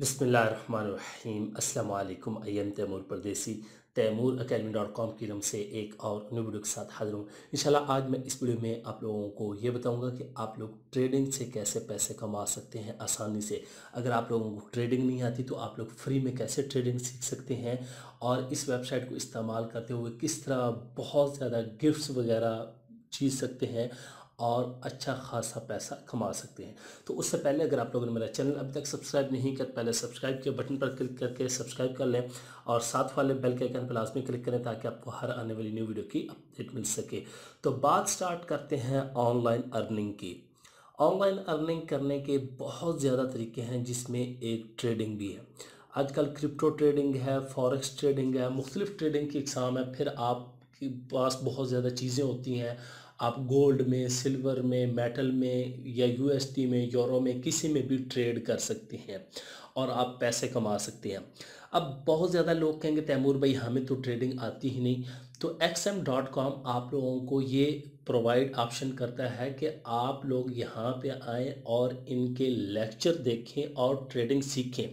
बसमीम अल्लाम अयम तैमूर परदेसी तैमूर अकेडमी डॉट कॉम की नम से एक और न्यू वीडियो के साथ हाजिर हूँ इंशाल्लाह आज मैं इस वीडियो में आप लोगों को ये बताऊंगा कि आप लोग ट्रेडिंग से कैसे पैसे कमा सकते हैं आसानी से अगर आप लोगों को ट्रेडिंग नहीं आती तो आप लोग फ्री में कैसे ट्रेडिंग सीख सकते हैं और इस वेबसाइट को इस्तेमाल करते हुए किस तरह बहुत ज़्यादा गिफ्ट वगैरह जीत सकते हैं और अच्छा खासा पैसा कमा सकते हैं तो उससे पहले अगर आप लोगों ने मेरा चैनल अभी तक सब्सक्राइब नहीं किया तो पहले सब्सक्राइब के बटन पर क्लिक करके सब्सक्राइब कर लें और साथ वाले बेल के आइकन पर लाजमी क्लिक करें ताकि आपको हर आने वाली न्यू वीडियो की अपडेट मिल सके तो बात स्टार्ट करते हैं ऑनलाइन अर्निंग की ऑनलाइन अर्निंग करने के बहुत ज़्यादा तरीके हैं जिसमें एक ट्रेडिंग भी है आजकल क्रिप्टो ट्रेडिंग है फॉरेक्स ट्रेडिंग है मुख्तलिफ ट्रेडिंग की एग्ज़ाम है फिर आपके पास बहुत ज़्यादा चीज़ें होती हैं आप गोल्ड में सिल्वर में मेटल में या यूएसडी में यूरो में किसी में भी ट्रेड कर सकते हैं और आप पैसे कमा सकते हैं अब बहुत ज़्यादा लोग कहेंगे तैमूर भाई हमें तो ट्रेडिंग आती ही नहीं तो एक्स एम डॉट कॉम आप लोगों को ये प्रोवाइड ऑप्शन करता है कि आप लोग यहाँ पे आएँ और इनके लेक्चर देखें और ट्रेडिंग सीखें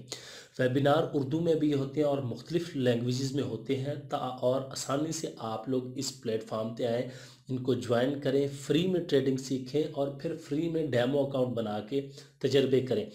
वेबिनार उर्दू में भी होते हैं और मुख्तलिफ लैंग्वेजेस में होते हैं और आसानी से आप लोग इस प्लेटफॉर्म पे आएँ इनको ज्वाइन करें फ्री में ट्रेडिंग सीखें और फिर फ्री में डेमो अकाउंट बना के तजर्बे करें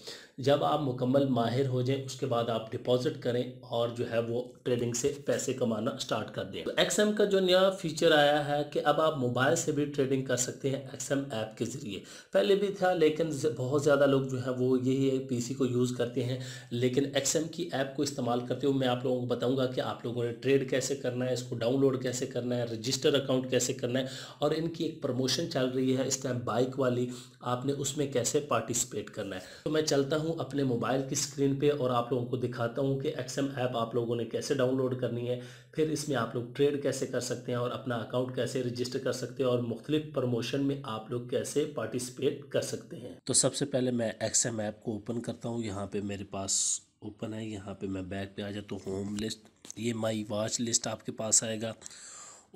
जब आप मुकम्मल माहिर हो जाएं उसके बाद आप डिपॉजिट करें और जो है वो ट्रेडिंग से पैसे कमाना स्टार्ट कर दें तो एक्सएम का जो नया फीचर आया है कि अब आप मोबाइल से भी ट्रेडिंग कर सकते हैं एक्सएम ऐप के ज़रिए पहले भी था लेकिन बहुत ज़्यादा लोग जो है वो यही पी को यूज़ करते हैं लेकिन एक्सएम की ऐप को इस्तेमाल करते हुए मैं आप लोगों को बताऊँगा कि आप लोगों ने ट्रेड कैसे करना है इसको डाउनलोड कैसे करना है रजिस्टर अकाउंट कैसे करना है और इनकी एक प्रमोशन चल रही है इस टाइम बाइक वाली आपने उसमें कैसे पार्टिसिपेट करना है तो मैं चलता हूँ अपने मोबाइल की स्क्रीन पर और आप लोगों को दिखाता हूँ कि एक्सएम ऐप आप लोगों ने कैसे डाउनलोड करनी है फिर इसमें आप लोग ट्रेड कैसे कर सकते हैं और अपना अकाउंट कैसे रजिस्टर कर सकते हैं और मुख्तलिफ प्रमोशन में आप लोग कैसे पार्टिसिपेट कर सकते हैं तो सबसे पहले मैं एक्सएम ऐप को ओपन करता हूँ यहाँ पे मेरे पास ओपन है यहाँ पे मैं बैक पे आ जाता हूँ होम लिस्ट ये माई वॉच लिस्ट आपके पास आएगा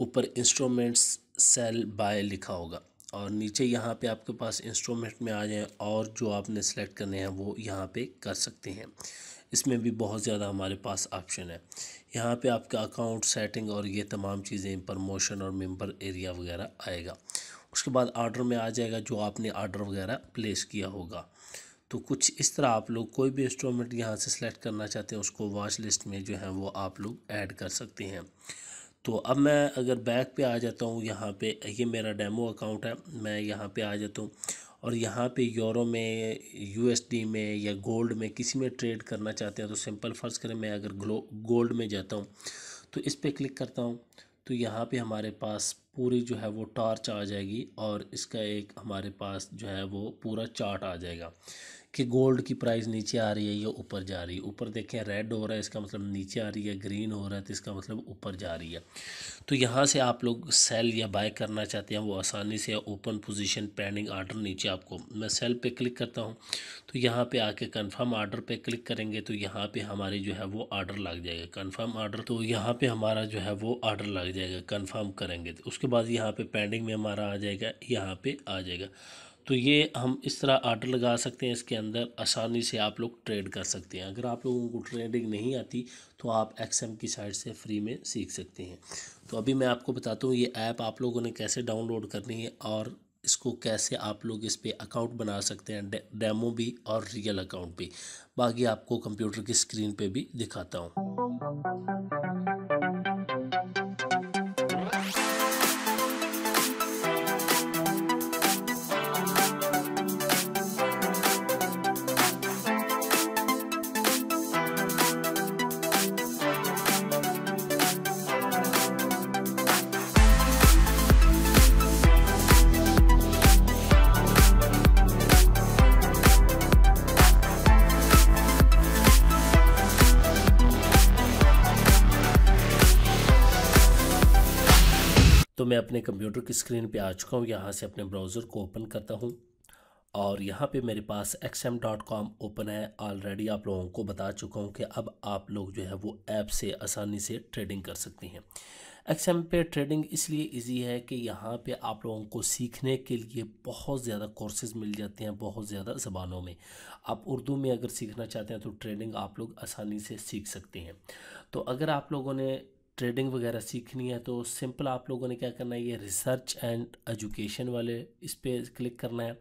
ऊपर इंस्ट्रूमेंट्स सेल बाय लिखा होगा और नीचे यहाँ पे आपके पास इंस्ट्रूमेंट में आ जाए और जो आपने सेलेक्ट करने हैं वो यहाँ पे कर सकते हैं इसमें भी बहुत ज़्यादा हमारे पास ऑप्शन है यहाँ पे आपका अकाउंट सेटिंग और ये तमाम चीज़ें प्रमोशन और मेंबर एरिया वगैरह आएगा उसके बाद आर्डर में आ जाएगा जो आपने आर्डर वगैरह प्लेस किया होगा तो कुछ इस तरह आप लोग कोई भी इंस्ट्रूमेंट यहाँ से सेलेक्ट करना चाहते हैं उसको वॉच लिस्ट में जो है वो आप लोग ऐड कर सकते हैं तो अब मैं अगर बैक पे आ जाता हूँ यहाँ पे ये मेरा डेमो अकाउंट है मैं यहाँ पे आ जाता हूँ और यहाँ पे यूरो में यूएसडी में या गोल्ड में किसी में ट्रेड करना चाहते हैं तो सिंपल फ़र्ज़ करें मैं अगर ग्लो गोल्ड में जाता हूँ तो इस पर क्लिक करता हूँ तो यहाँ पे हमारे पास पूरी जो है वो टार्च आ जाएगी और इसका एक हमारे पास जो है वो पूरा चार्ट आ जाएगा कि गोल्ड की प्राइस नीचे आ रही है या ऊपर जा रही है ऊपर देखें रेड हो रहा है इसका मतलब नीचे आ रही है ग्रीन हो रहा है तो इसका मतलब ऊपर जा रही है तो यहाँ से आप लोग सेल या बाय करना चाहते हैं वो आसानी से ओपन पोजीशन पेंडिंग आर्डर नीचे आपको मैं सेल पे क्लिक करता हूँ तो यहाँ पे आके कंफर्म आर्डर पे क्लिक करेंगे तो यहाँ पर हमारी जो है वो आर्डर लग जाएगा कन्फर्म आर्डर तो यहाँ पर हमारा जो है वो आर्डर लग जाएगा कन्फर्म करेंगे तो उसके बाद यहाँ पे पेंडिंग में हमारा आ जाएगा यहाँ पर आ जाएगा तो ये हम इस तरह आर्डर लगा सकते हैं इसके अंदर आसानी से आप लोग ट्रेड कर सकते हैं अगर आप लोगों को ट्रेडिंग नहीं आती तो आप एक्सएम की साइट से फ्री में सीख सकते हैं तो अभी मैं आपको बताता हूँ ये ऐप आप लोगों ने कैसे डाउनलोड करनी है और इसको कैसे आप लोग इस पर अकाउंट बना सकते हैं डे, डेमो भी और रियल अकाउंट भी बाकी आपको कंप्यूटर की स्क्रीन पर भी दिखाता हूँ अपने कंप्यूटर की स्क्रीन पे आ चुका हूँ यहाँ से अपने ब्राउज़र को ओपन करता हूँ और यहाँ पे मेरे पास एक्सएम डॉट कॉम ओपन है ऑलरेडी आप लोगों को बता चुका हूँ कि अब आप लोग जो है वो ऐप से आसानी से ट्रेडिंग कर सकते हैं एक्सएम पे ट्रेडिंग इसलिए इजी है कि यहाँ पे आप लोगों को सीखने के लिए बहुत ज़्यादा कोर्सेज मिल जाते हैं बहुत ज़्यादा ज़बानों में आप उर्दू में अगर सीखना चाहते हैं तो ट्रेडिंग आप लोग आसानी से सीख सकते हैं तो अगर आप लोगों ने ट्रेडिंग वगैरह सीखनी है तो सिंपल आप लोगों ने क्या करना है ये रिसर्च एंड एजुकेशन वाले इस पर क्लिक करना है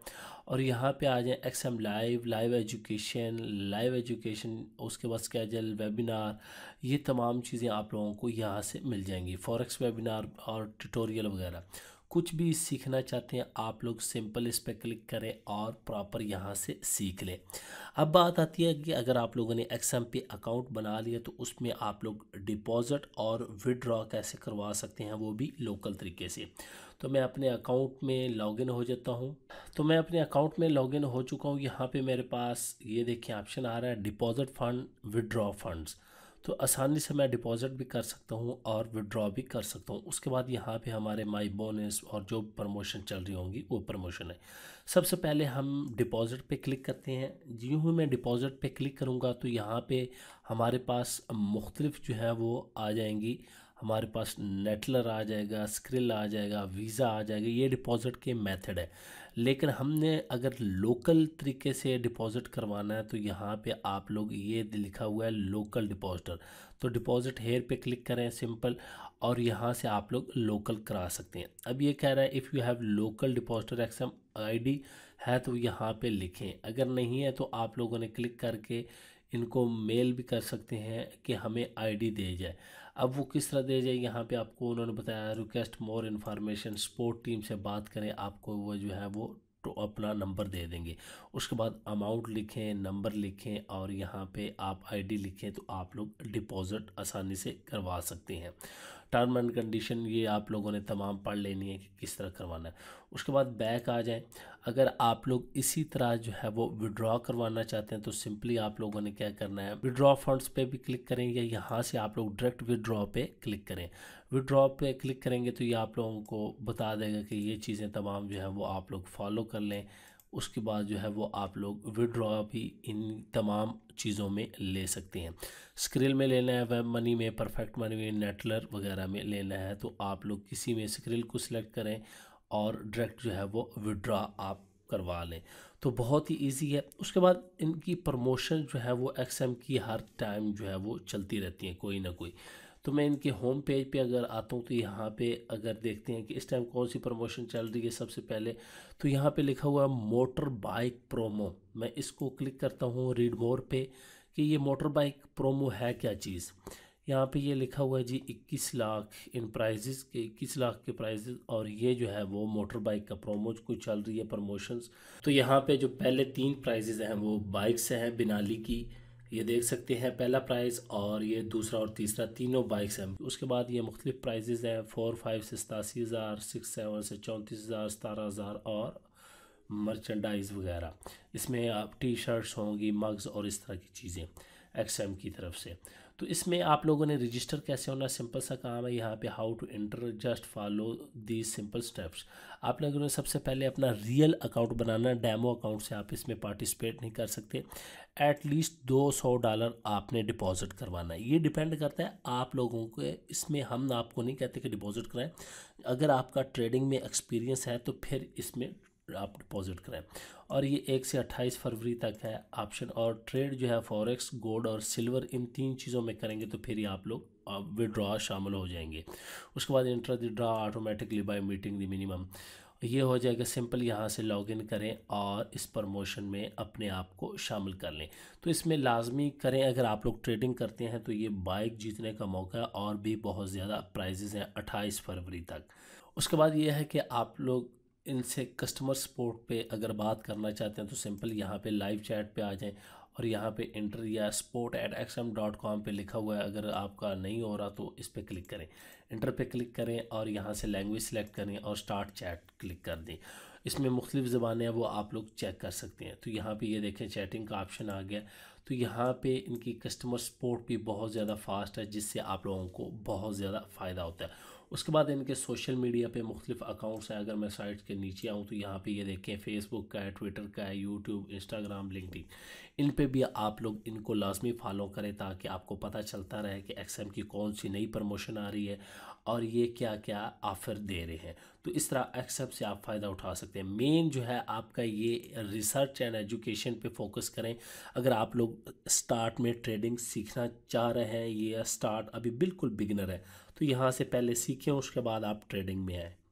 और यहाँ पे आ जाए X M live live education live education उसके बाद कैजल वेबिनार ये तमाम चीज़ें आप लोगों को यहाँ से मिल जाएंगी फॉरेक्स वेबिनार और ट्यूटोरियल वगैरह कुछ भी सीखना चाहते हैं आप लोग सिंपल इस पर क्लिक करें और प्रॉपर यहाँ से सीख लें अब बात आती है कि अगर आप लोगों ने एक्स अकाउंट बना लिया तो उसमें आप लोग डिपॉज़िट और विड्रॉ कैसे करवा सकते हैं वो भी लोकल तरीके से तो मैं अपने अकाउंट में लॉगिन हो जाता हूँ तो मैं अपने अकाउंट में लॉगिन हो चुका हूँ यहाँ पे मेरे पास ये देखिए ऑप्शन आ रहा है डिपॉजिट फंड विड्रॉ फंड्स तो आसानी से मैं डिपॉज़िट भी कर सकता हूँ और विड्रॉ भी कर सकता हूँ उसके बाद यहाँ पे हमारे माई बोनस और जो प्रमोशन चल रही होंगी वो प्रमोशन है सबसे पहले हम डिपॉज़िट पे क्लिक करते हैं जी हूँ मैं डिपॉज़िट पे क्लिक करूँगा तो यहाँ पे हमारे पास मुख्तलिफ जो है वो आ जाएंगी हमारे पास नेटलर आ जाएगा स्क्रिल आ जाएगा वीज़ा आ जाएगा ये डिपॉज़िट के मेथड है लेकिन हमने अगर लोकल तरीके से डिपॉज़िट करवाना है तो यहाँ पे आप लोग ये लिखा हुआ है लोकल डिपॉजिटर तो डिपॉज़िट हेयर पे क्लिक करें सिंपल और यहाँ से आप लोग लोकल करा सकते हैं अब ये कह रहा है if you have local depositor XM ID है तो यहाँ पे लिखें अगर नहीं है तो आप लोगों ने क्लिक करके इनको मेल भी कर सकते हैं कि हमें आईडी दे जाए अब वो किस तरह दे जाए यहाँ पे आपको उन्होंने बताया request more information support team से बात करें आपको वो जो है वो तो अपना नंबर दे देंगे उसके बाद अमाउंट लिखें नंबर लिखें और यहाँ पे आप आईडी लिखें तो आप लोग डिपॉज़िट आसानी से करवा सकते हैं टर्म एंड कंडीशन ये आप लोगों ने तमाम पढ़ लेनी है कि किस तरह करवाना है उसके बाद बैक आ जाए अगर आप लोग इसी तरह जो है वो विड्रॉ करवाना चाहते हैं तो सिंपली आप लोगों ने क्या करना है विड्रॉ फंड्स पे भी क्लिक करें या यहाँ से आप लोग डायरेक्ट विड्रॉ पे क्लिक करें विड्रॉ पे क्लिक करेंगे तो ये आप लोगों को बता देगा कि ये चीज़ें तमाम जो है वो आप लोग फॉलो कर लें उसके बाद जो है वो आप लोग विड्रॉ भी इन तमाम चीज़ों में ले सकते हैं स्क्रिल में लेना है वेब मनी में परफेक्ट मनी में नेटलर वगैरह में लेना है तो आप लोग किसी में स्क्रिल को सिलेक्ट करें और डायरेक्ट जो है वो विड्रॉ आप करवा लें तो बहुत ही इजी है उसके बाद इनकी प्रमोशन जो है वो एक्सएम की हर टाइम जो है वो चलती रहती है कोई ना कोई तो मैं इनके होम पेज पे अगर आता हूँ तो यहाँ पे अगर देखते हैं कि इस टाइम कौन सी प्रमोशन चल रही है सबसे पहले तो यहाँ पे लिखा हुआ है मोटर बाइक प्रोमो मैं इसको क्लिक करता हूँ रीड मोर पे कि ये मोटर बाइक प्रोमो है क्या चीज़ यहाँ पे ये लिखा हुआ है जी 21 लाख इन प्राइजेस के 21 लाख के प्राइजेस और ये जो है वो मोटर बाइक का प्रोमो कोई चल रही है प्रमोशंस तो यहाँ पे जो पहले तीन प्राइजेस हैं वो बाइक्स हैं बिनाली की ये देख सकते हैं पहला प्राइस और ये दूसरा और तीसरा तीनों बाइक्स हैं उसके बाद ये मुख्तलिफ प्राइजेज़ हैं फोर फाइव से सतासी हज़ार सिक्स सेवन से चौंतीस हज़ार सतारह हज़ार और मर्चेंडाइज वगैरह इसमें आप टी शर्ट्स होंगी मग्स और इस तरह की चीज़ें एक्स की तरफ से तो इसमें आप लोगों ने रजिस्टर कैसे होना सिंपल सा काम है यहाँ पे how to enter just follow these simple steps आप लोगों ने सबसे पहले अपना रियल अकाउंट बनाना डैमो अकाउंट से आप इसमें पार्टिसिपेट नहीं कर सकते एटलीस्ट दो सौ डॉलर आपने डिपॉजिट करवाना है ये डिपेंड करता है आप लोगों के इसमें हम आपको नहीं कहते कि डिपॉजिट कराएं अगर आपका ट्रेडिंग में एक्सपीरियंस है तो फिर इसमें आप डिपॉजिट करें और ये एक से अट्ठाईस फरवरी तक है ऑप्शन और ट्रेड जो है फॉरेक्स गोल्ड और सिल्वर इन तीन चीज़ों में करेंगे तो फिर ही आप लोग विड्रॉ शामिल हो जाएंगे उसके बाद enter withdraw automatically by meeting the minimum ये हो जाएगा सिंपल यहाँ से लॉगिन करें और इस प्रमोशन में अपने आप को शामिल कर लें तो इसमें लाजमी करें अगर आप लोग ट्रेडिंग करते हैं तो ये बाइक जीतने का मौका और भी बहुत ज़्यादा प्राइजेज़ हैं अट्ठाईस फरवरी तक उसके बाद ये है कि आप लोग इनसे कस्टमर सपोर्ट पे अगर बात करना चाहते हैं तो सिंपल यहाँ पे लाइव चैट पे आ जाएं और यहाँ पे इंटर या support at X M dot com पर लिखा हुआ है अगर आपका नहीं हो रहा तो इस पर क्लिक करें इंटर पे क्लिक करें और यहाँ से लैंग्वेज सेलेक्ट करें और स्टार्ट चैट क्लिक कर दें इसमें मुख्तलिफ़ ज़बानें हैं वो आप लोग चेक कर सकते हैं तो यहाँ पे ये देखें चैटिंग का ऑप्शन आ गया तो यहाँ पे इनकी कस्टमर सपोर्ट भी बहुत ज़्यादा फास्ट है जिससे आप लोगों को बहुत ज़्यादा फ़ायदा होता है उसके बाद इनके सोशल मीडिया पे मुख्तलिफ अकाउंट्स हैं अगर मैं साइट के नीचे आऊँ तो यहाँ पे ये देखें फेसबुक का है ट्विटर का है यूट्यूब इंस्टाग्राम लिंकडिन इन पे भी आप लोग इनको लाजमी फॉलो करें ताकि आपको पता चलता रहे कि एक्सएम की कौन सी नई प्रमोशन आ रही है और ये क्या क्या ऑफ़र दे रहे हैं तो इस तरह एक्सएम से आप फ़ायदा उठा सकते हैं मेन जो है आपका ये रिसर्च एंड एजुकेशन पे फोकस करें अगर आप लोग स्टार्ट में ट्रेडिंग सीखना चाह रहे हैं ये स्टार्ट अभी बिल्कुल बिगनर है तो यहाँ से पहले सीखें उसके बाद आप ट्रेडिंग में आएँ